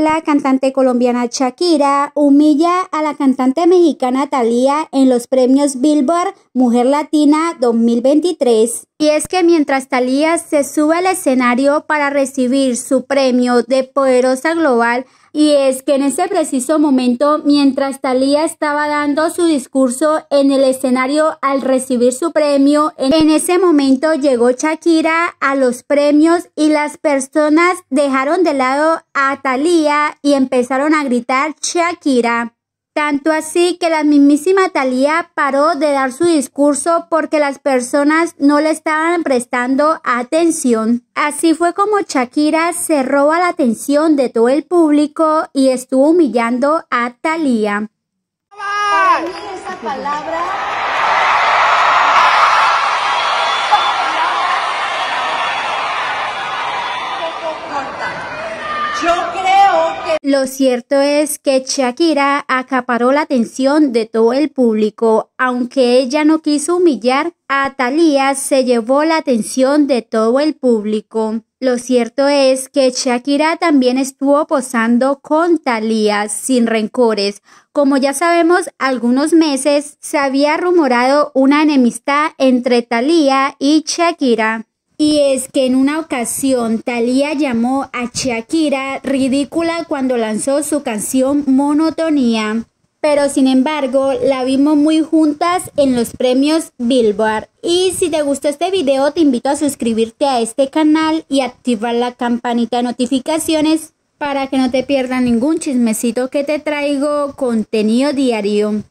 la cantante colombiana Shakira humilla a la cantante mexicana Thalía en los premios Billboard Mujer Latina 2023. Y es que mientras Thalía se sube al escenario para recibir su premio de Poderosa Global, y es que en ese preciso momento, mientras Thalía estaba dando su discurso en el escenario al recibir su premio, en ese momento llegó Shakira a los premios y las personas dejaron de lado a Thalía y empezaron a gritar Shakira. Tanto así que la mismísima Talía paró de dar su discurso porque las personas no le estaban prestando atención. Así fue como Shakira se roba la atención de todo el público y estuvo humillando a Talía. Lo cierto es que Shakira acaparó la atención de todo el público, aunque ella no quiso humillar a Thalía se llevó la atención de todo el público. Lo cierto es que Shakira también estuvo posando con Thalía sin rencores. Como ya sabemos, algunos meses se había rumorado una enemistad entre Thalía y Shakira. Y es que en una ocasión Thalía llamó a Shakira ridícula cuando lanzó su canción Monotonía. Pero sin embargo, la vimos muy juntas en los premios Billboard. Y si te gustó este video, te invito a suscribirte a este canal y activar la campanita de notificaciones para que no te pierdas ningún chismecito que te traigo contenido diario.